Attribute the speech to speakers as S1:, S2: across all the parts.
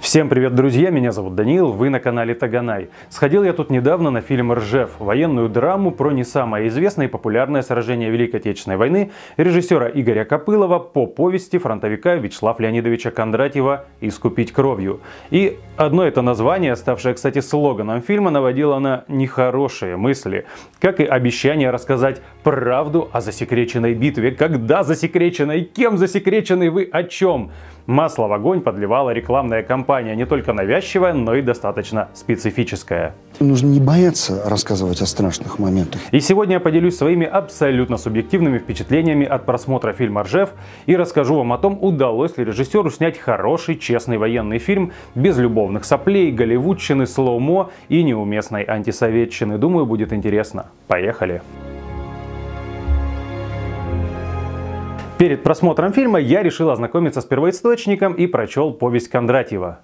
S1: Всем привет, друзья! Меня зовут Даниил, вы на канале Таганай. Сходил я тут недавно на фильм «Ржев» — военную драму про не самое известное и популярное сражение Великой Отечественной войны режиссера Игоря Копылова по повести фронтовика Вячеслава Леонидовича Кондратьева «Искупить кровью». И одно это название, ставшее, кстати, слоганом фильма, наводило на нехорошие мысли, как и обещание рассказать правду о засекреченной битве. Когда засекреченной? Кем засекреченной? Вы о чем? Масло в огонь подливала рекламная кампания, не только навязчивая, но и достаточно специфическая. Нужно не бояться рассказывать о страшных моментах. И сегодня я поделюсь своими абсолютно субъективными впечатлениями от просмотра фильма «Ржев» и расскажу вам о том, удалось ли режиссеру снять хороший, честный военный фильм без любовных соплей, голливудщины, слоумо и неуместной антисоветчины. Думаю, будет интересно. Поехали! Поехали! Перед просмотром фильма я решил ознакомиться с первоисточником и прочел повесть Кондратьева.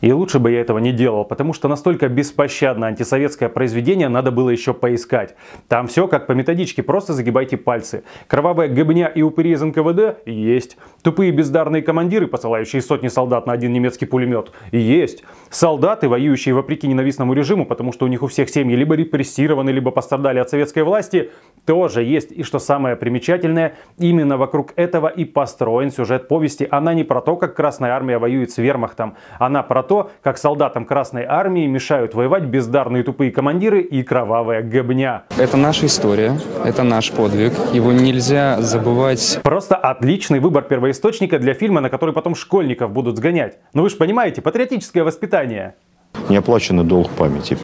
S1: И лучше бы я этого не делал, потому что настолько беспощадное антисоветское произведение надо было еще поискать. Там все как по методичке, просто загибайте пальцы. Кровавая гыбня и упыри из НКВД? Есть. Тупые бездарные командиры, посылающие сотни солдат на один немецкий пулемет? Есть. Солдаты, воюющие вопреки ненавистному режиму, потому что у них у всех семьи либо репрессированы, либо пострадали от советской власти, тоже есть. И что самое примечательное, именно вокруг этого и построен сюжет повести. Она не про то, как Красная Армия воюет с вермахтом, она про то, как солдатам Красной Армии мешают воевать бездарные тупые командиры и кровавая гобня. Это наша история, это наш подвиг, его нельзя забывать. Просто отличный выбор первоисточника для фильма, на который потом школьников будут сгонять. Ну вы же понимаете, патриотическое воспитание. Не оплачено долг памяти.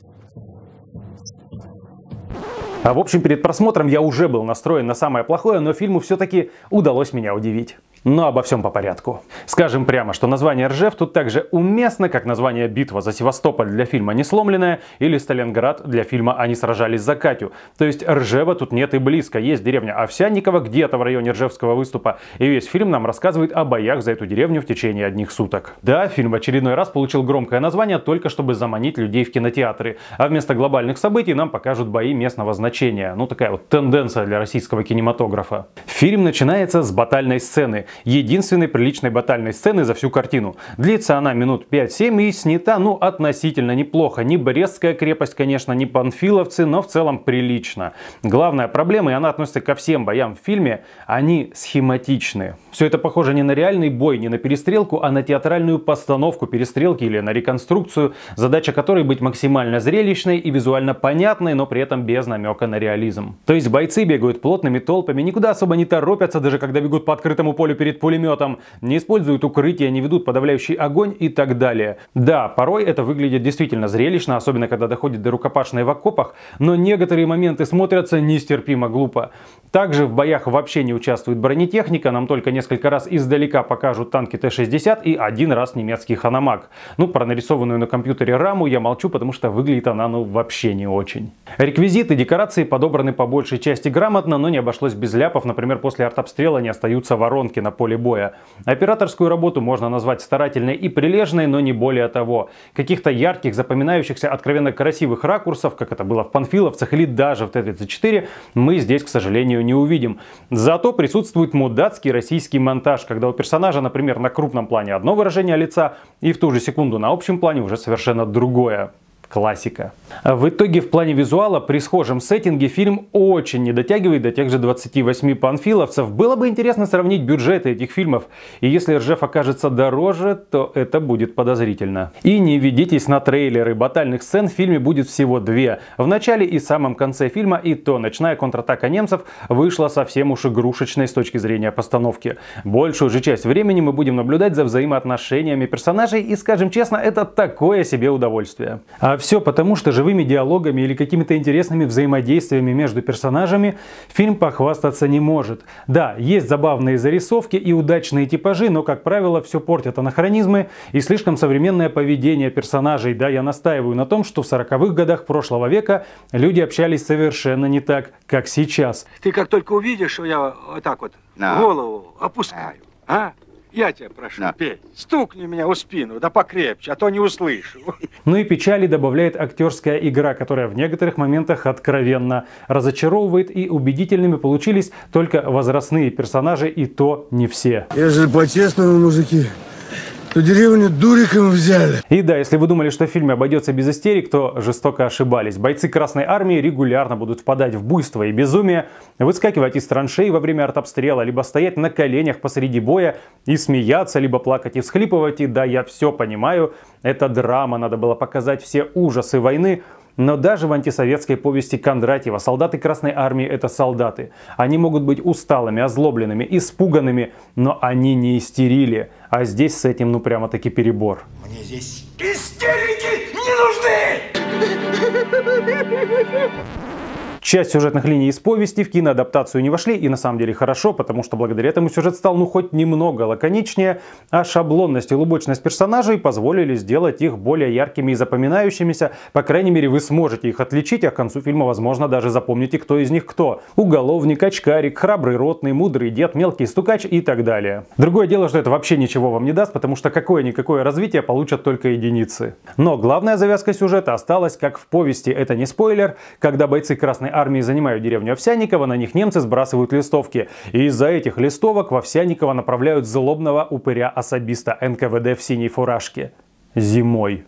S1: А в общем, перед просмотром я уже был настроен на самое плохое, но фильму все-таки удалось меня удивить. Но обо всем по порядку. Скажем прямо, что название Ржев тут также уместно, как название «Битва за Севастополь» для фильма «Несломленная» или «Сталинград» для фильма «Они сражались за Катю». То есть Ржева тут нет и близко. Есть деревня Овсянникова где-то в районе Ржевского выступа. И весь фильм нам рассказывает о боях за эту деревню в течение одних суток. Да, фильм в очередной раз получил громкое название только чтобы заманить людей в кинотеатры. А вместо глобальных событий нам покажут бои местного значения. Ну такая вот тенденция для российского кинематографа. Фильм начинается с батальной сцены единственной приличной батальной сцены за всю картину. Длится она минут 5-7 и снята, ну, относительно неплохо. Не Брестская крепость, конечно, не панфиловцы, но в целом прилично. Главная проблема, и она относится ко всем боям в фильме, они схематичны. Все это похоже не на реальный бой, не на перестрелку, а на театральную постановку перестрелки или на реконструкцию, задача которой быть максимально зрелищной и визуально понятной, но при этом без намека на реализм. То есть бойцы бегают плотными толпами, никуда особо не торопятся, даже когда бегут по открытому полю перед пулеметом, не используют укрытия, не ведут подавляющий огонь и так далее. Да, порой это выглядит действительно зрелищно, особенно когда доходит до рукопашной в окопах, но некоторые моменты смотрятся нестерпимо глупо. Также в боях вообще не участвует бронетехника, нам только несколько раз издалека покажут танки Т-60 и один раз немецкий Ханамак. Ну, про нарисованную на компьютере раму я молчу, потому что выглядит она ну вообще не очень. Реквизиты, декорации подобраны по большей части грамотно, но не обошлось без ляпов. Например, после артобстрела не остаются воронки на поле боя. Операторскую работу можно назвать старательной и прилежной, но не более того. Каких-то ярких, запоминающихся, откровенно красивых ракурсов, как это было в Панфиловцах или даже в Т-34, мы здесь, к сожалению, не увидим. Зато присутствует мудацкий российский монтаж, когда у персонажа, например, на крупном плане одно выражение лица и в ту же секунду на общем плане уже совершенно другое классика. А в итоге в плане визуала при схожем сеттинге фильм очень не дотягивает до тех же 28 панфиловцев. Было бы интересно сравнить бюджеты этих фильмов. И если Ржев окажется дороже, то это будет подозрительно. И не ведитесь на трейлеры. Батальных сцен в фильме будет всего две. В начале и самом конце фильма и то ночная контратака немцев вышла совсем уж игрушечной с точки зрения постановки. Большую же часть времени мы будем наблюдать за взаимоотношениями персонажей и, скажем честно, это такое себе удовольствие. А все потому, что живыми диалогами или какими-то интересными взаимодействиями между персонажами фильм похвастаться не может. Да, есть забавные зарисовки и удачные типажи, но, как правило, все портят анахронизмы и слишком современное поведение персонажей. Да, я настаиваю на том, что в 40-х годах прошлого века люди общались совершенно не так, как сейчас. Ты как только увидишь, что я вот так вот да. голову опускаю. А? Я тебя прошу, да. пей. Стукни меня у спину, да покрепче, а то не услышу. Ну и печали добавляет актерская игра, которая в некоторых моментах откровенно разочаровывает, и убедительными получились только возрастные персонажи, и то не все. Если по-честному, мужики, то ну, деревню дуриком взяли. И да, если вы думали, что фильме обойдется без истерик, то жестоко ошибались. Бойцы Красной Армии регулярно будут впадать в буйство и безумие, выскакивать из траншей во время артобстрела, либо стоять на коленях посреди боя и смеяться, либо плакать и всхлипывать. И да, я все понимаю, это драма, надо было показать все ужасы войны, но даже в антисоветской повести Кондратьева солдаты Красной Армии – это солдаты. Они могут быть усталыми, озлобленными, испуганными, но они не истерили. А здесь с этим ну прямо-таки перебор. Мне здесь истерики не нужны! Часть сюжетных линий из повести в киноадаптацию не вошли, и на самом деле хорошо, потому что благодаря этому сюжет стал ну хоть немного лаконичнее, а шаблонность и лубочность персонажей позволили сделать их более яркими и запоминающимися. По крайней мере, вы сможете их отличить, а к концу фильма, возможно, даже запомните, кто из них кто. Уголовник, очкарик, храбрый ротный, мудрый дед, мелкий стукач и так далее. Другое дело, что это вообще ничего вам не даст, потому что какое-никакое развитие получат только единицы. Но главная завязка сюжета осталась, как в повести, это не спойлер, когда бойцы Красной армии занимают деревню Овсяниково, на них немцы сбрасывают листовки. И из-за этих листовок в Овсяниково направляют злобного упыря-особиста НКВД в синей фуражке. Зимой.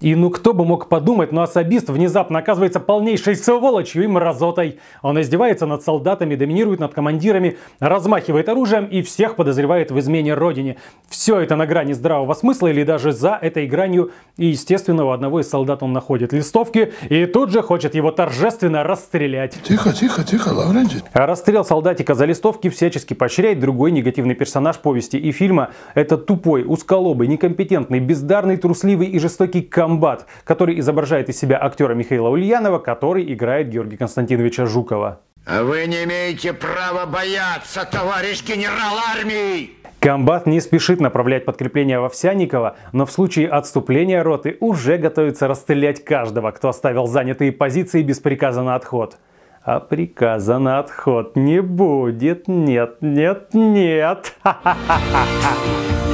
S1: И ну кто бы мог подумать, но особист внезапно оказывается полнейшей сволочью и мразотой. Он издевается над солдатами, доминирует над командирами, размахивает оружием и всех подозревает в измене родине. Все это на грани здравого смысла или даже за этой гранью. И естественного. одного из солдат он находит листовки и тут же хочет его торжественно расстрелять. Тихо, тихо, тихо, Лаврентий. Расстрел солдатика за листовки всячески поощряет другой негативный персонаж повести и фильма. Это тупой, узколобый, некомпетентный, бездарный, трусливый и жестокий командир Комбат, который изображает из себя актера Михаила Ульянова, который играет Георгия Константиновича Жукова. А вы не имеете права бояться, товарищ генерал армии! Комбат не спешит направлять подкрепление в Овсяникова, но в случае отступления роты уже готовится расстрелять каждого, кто оставил занятые позиции без приказа на отход. А приказа на отход не будет, нет, нет, нет. Ха-ха-ха-ха.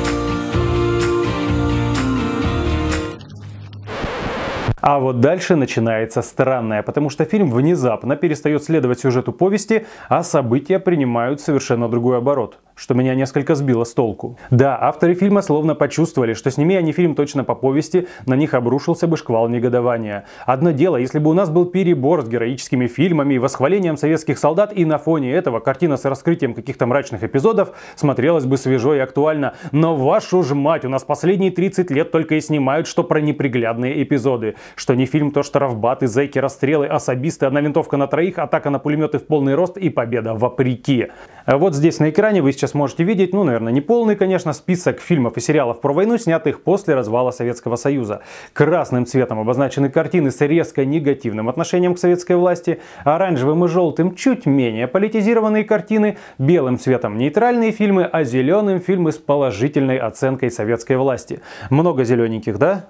S1: А вот дальше начинается странное, потому что фильм внезапно перестает следовать сюжету повести, а события принимают совершенно другой оборот что меня несколько сбило с толку. Да, авторы фильма словно почувствовали, что сними они а фильм точно по повести, на них обрушился бы шквал негодования. Одно дело, если бы у нас был перебор с героическими фильмами и восхвалением советских солдат, и на фоне этого картина с раскрытием каких-то мрачных эпизодов смотрелась бы свежо и актуально. Но вашу ж мать, у нас последние 30 лет только и снимают, что про неприглядные эпизоды. Что не фильм, то штрафбаты, зэки, расстрелы, особисты, одна винтовка на троих, атака на пулеметы в полный рост и победа вопреки. А вот здесь на экране вы сейчас сейчас можете видеть, ну, наверное, не полный, конечно, список фильмов и сериалов про войну, снятых после развала Советского Союза. Красным цветом обозначены картины с резко негативным отношением к советской власти, оранжевым и желтым чуть менее политизированные картины, белым цветом нейтральные фильмы, а зеленым фильмы с положительной оценкой советской власти. Много зелененьких, да?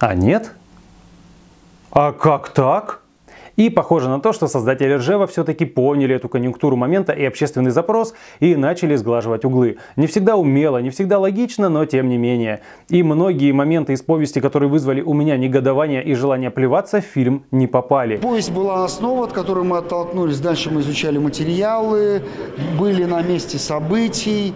S1: А нет? А как так? И похоже на то, что создатели Ржева все-таки поняли эту конъюнктуру момента и общественный запрос и начали сглаживать углы. Не всегда умело, не всегда логично, но тем не менее. И многие моменты из повести, которые вызвали у меня негодование и желание плеваться, в фильм не попали. Повесть была основа, от которой мы оттолкнулись. Дальше мы изучали материалы, были на месте событий,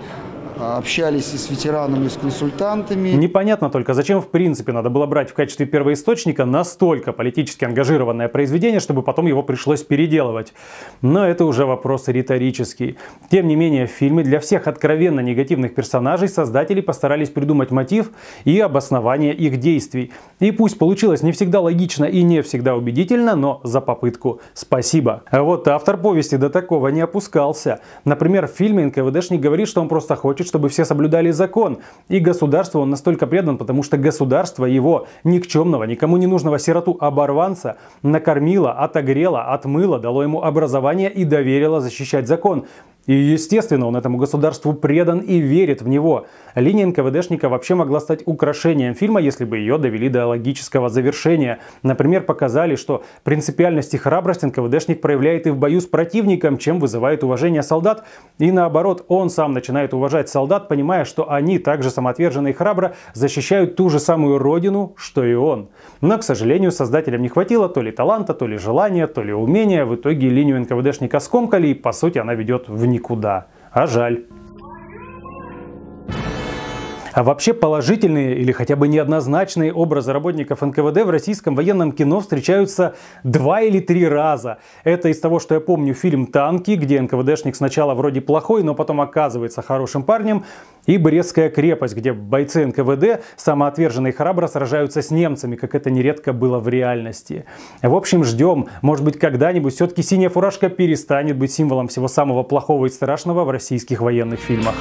S1: Э, общались и с ветеранами, и с консультантами. Непонятно только, зачем в принципе надо было брать в качестве первоисточника настолько политически ангажированное произведение, чтобы потом его пришлось переделывать. Но это уже вопрос риторический. Тем не менее, в фильме для всех откровенно негативных персонажей создатели постарались придумать мотив и обоснование их действий. И пусть получилось не всегда логично и не всегда убедительно, но за попытку спасибо. А вот автор повести до такого не опускался. Например, в фильме НКВДшник говорит, что он просто хочет, хочет, чтобы все соблюдали закон. И государству он настолько предан, потому что государство его никчемного, никому не нужного сироту-оборванца накормило, отогрело, отмыло, дало ему образование и доверило защищать закон. И, естественно, он этому государству предан и верит в него. Линия НКВДшника вообще могла стать украшением фильма, если бы ее довели до логического завершения. Например, показали, что принципиальность и храбрость НКВДшник проявляет и в бою с противником, чем вызывает уважение солдат. И наоборот, он сам начинает уважать солдат, понимая, что они также самоотверженно и храбро защищают ту же самую родину, что и он. Но, к сожалению, создателям не хватило то ли таланта, то ли желания, то ли умения. В итоге линию НКВДшника скомкали, и по сути она ведет в вниз никуда. А жаль. А вообще положительные или хотя бы неоднозначные образы работников НКВД в российском военном кино встречаются два или три раза. Это из того, что я помню, фильм «Танки», где НКВДшник сначала вроде плохой, но потом оказывается хорошим парнем, и «Брестская крепость», где бойцы НКВД самоотверженно и храбро сражаются с немцами, как это нередко было в реальности. В общем, ждем. Может быть, когда-нибудь все-таки синяя фуражка перестанет быть символом всего самого плохого и страшного в российских военных фильмах.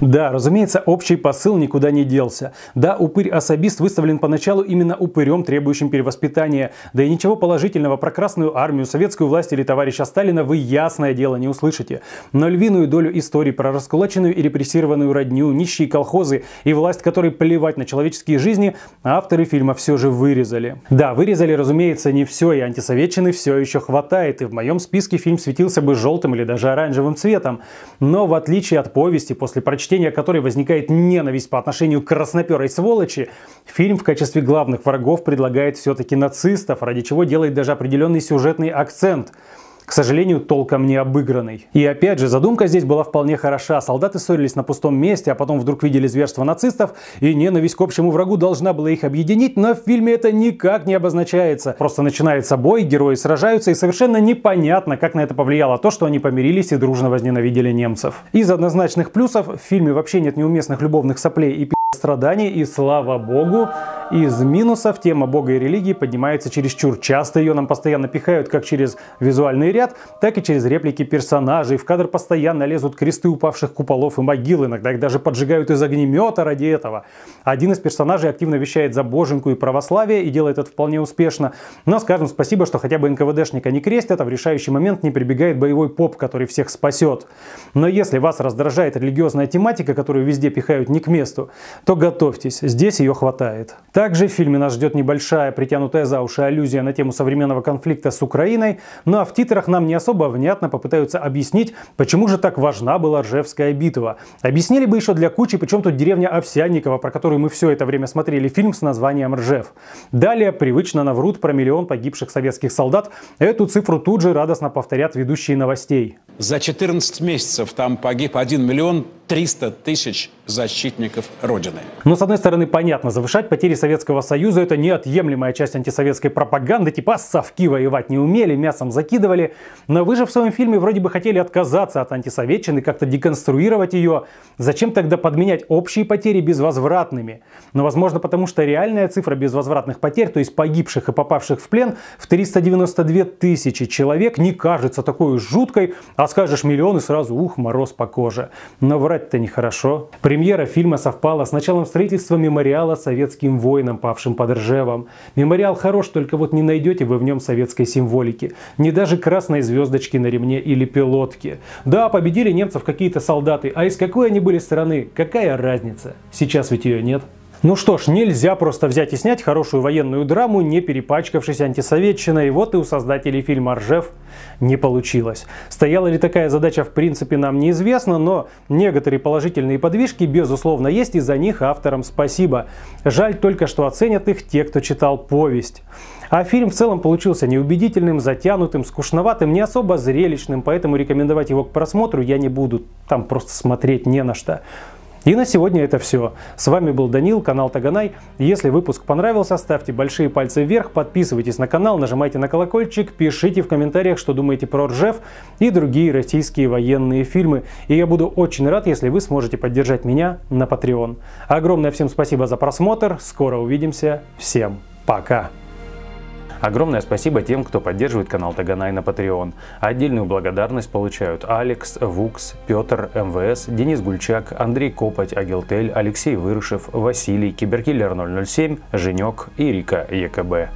S1: Да, разумеется, общий посыл никуда не делся. Да, упырь-особист выставлен поначалу именно упырем, требующим перевоспитания. Да и ничего положительного про Красную Армию, советскую власть или товарища Сталина вы, ясное дело, не услышите. Но львиную долю истории про раскулаченную и репрессированную родню, нищие колхозы и власть, которой плевать на человеческие жизни, авторы фильма все же вырезали. Да, вырезали, разумеется, не все, и антисоветчины все еще хватает, и в моем списке фильм светился бы желтым или даже оранжевым цветом. Но в отличие от повести, после прочтения чтения которой возникает ненависть по отношению к красноперой сволочи, фильм в качестве главных врагов предлагает все-таки нацистов, ради чего делает даже определенный сюжетный акцент – к сожалению, толком не обыгранный. И опять же, задумка здесь была вполне хороша. Солдаты ссорились на пустом месте, а потом вдруг видели зверство нацистов, и ненависть к общему врагу должна была их объединить, но в фильме это никак не обозначается. Просто начинается бой, герои сражаются, и совершенно непонятно, как на это повлияло то, что они помирились и дружно возненавидели немцев. Из однозначных плюсов в фильме вообще нет неуместных любовных соплей и страданий, и слава богу, из минусов тема бога и религии поднимается чересчур часто. Ее нам постоянно пихают как через визуальный ряд, так и через реплики персонажей. В кадр постоянно лезут кресты упавших куполов и могил. Иногда их даже поджигают из огнемета ради этого. Один из персонажей активно вещает за боженку и православие и делает это вполне успешно. Но скажем спасибо, что хотя бы НКВДшника не крестят, а в решающий момент не прибегает боевой поп, который всех спасет. Но если вас раздражает религиозная тематика, которую везде пихают не к месту, то готовьтесь, здесь ее хватает. Также в фильме нас ждет небольшая, притянутая за уши аллюзия на тему современного конфликта с Украиной, ну а в титрах нам не особо внятно попытаются объяснить, почему же так важна была Ржевская битва. Объяснили бы еще для кучи, причем тут деревня Овсянникова, про которую мы все это время смотрели фильм с названием «Ржев». Далее привычно наврут про миллион погибших советских солдат. Эту цифру тут же радостно повторят ведущие новостей. За 14 месяцев там погиб 1 миллион 300 тысяч защитников Родины. Но, ну, с одной стороны, понятно, завышать потери Советского Союза – это неотъемлемая часть антисоветской пропаганды, типа «А совки воевать не умели, мясом закидывали. Но вы же в своем фильме вроде бы хотели отказаться от антисоветчины, как-то деконструировать ее. Зачем тогда подменять общие потери безвозвратными? Но, ну, возможно, потому что реальная цифра безвозвратных потерь, то есть погибших и попавших в плен, в 392 тысячи человек не кажется такой жуткой, а скажешь миллионы сразу, ух, мороз по коже. Но врать это то нехорошо. Премьера фильма совпала с началом строительства мемориала советским воинам, павшим под Ржевом. Мемориал хорош, только вот не найдете вы в нем советской символики. Не даже красной звездочки на ремне или пилотки. Да, победили немцев какие-то солдаты, а из какой они были страны, какая разница? Сейчас ведь ее нет. Ну что ж, нельзя просто взять и снять хорошую военную драму, не перепачкавшись антисоветчиной. Вот и у создателей фильма «Ржев» не получилось. Стояла ли такая задача в принципе нам неизвестно, но некоторые положительные подвижки, безусловно, есть, и за них авторам спасибо. Жаль только, что оценят их те, кто читал повесть. А фильм в целом получился неубедительным, затянутым, скучноватым, не особо зрелищным, поэтому рекомендовать его к просмотру я не буду. Там просто смотреть не на что. И на сегодня это все. С вами был Данил, канал Таганай. Если выпуск понравился, ставьте большие пальцы вверх, подписывайтесь на канал, нажимайте на колокольчик, пишите в комментариях, что думаете про Ржев и другие российские военные фильмы. И я буду очень рад, если вы сможете поддержать меня на Patreon. Огромное всем спасибо за просмотр, скоро увидимся, всем пока! Огромное спасибо тем, кто поддерживает канал Таганай на Patreon. Отдельную благодарность получают Алекс, Вукс, Петр, МВС, Денис Гульчак, Андрей Копоть, Агилтель, Алексей Вырышев, Василий, Киберкиллер 007, Женек и Рика ЕКБ.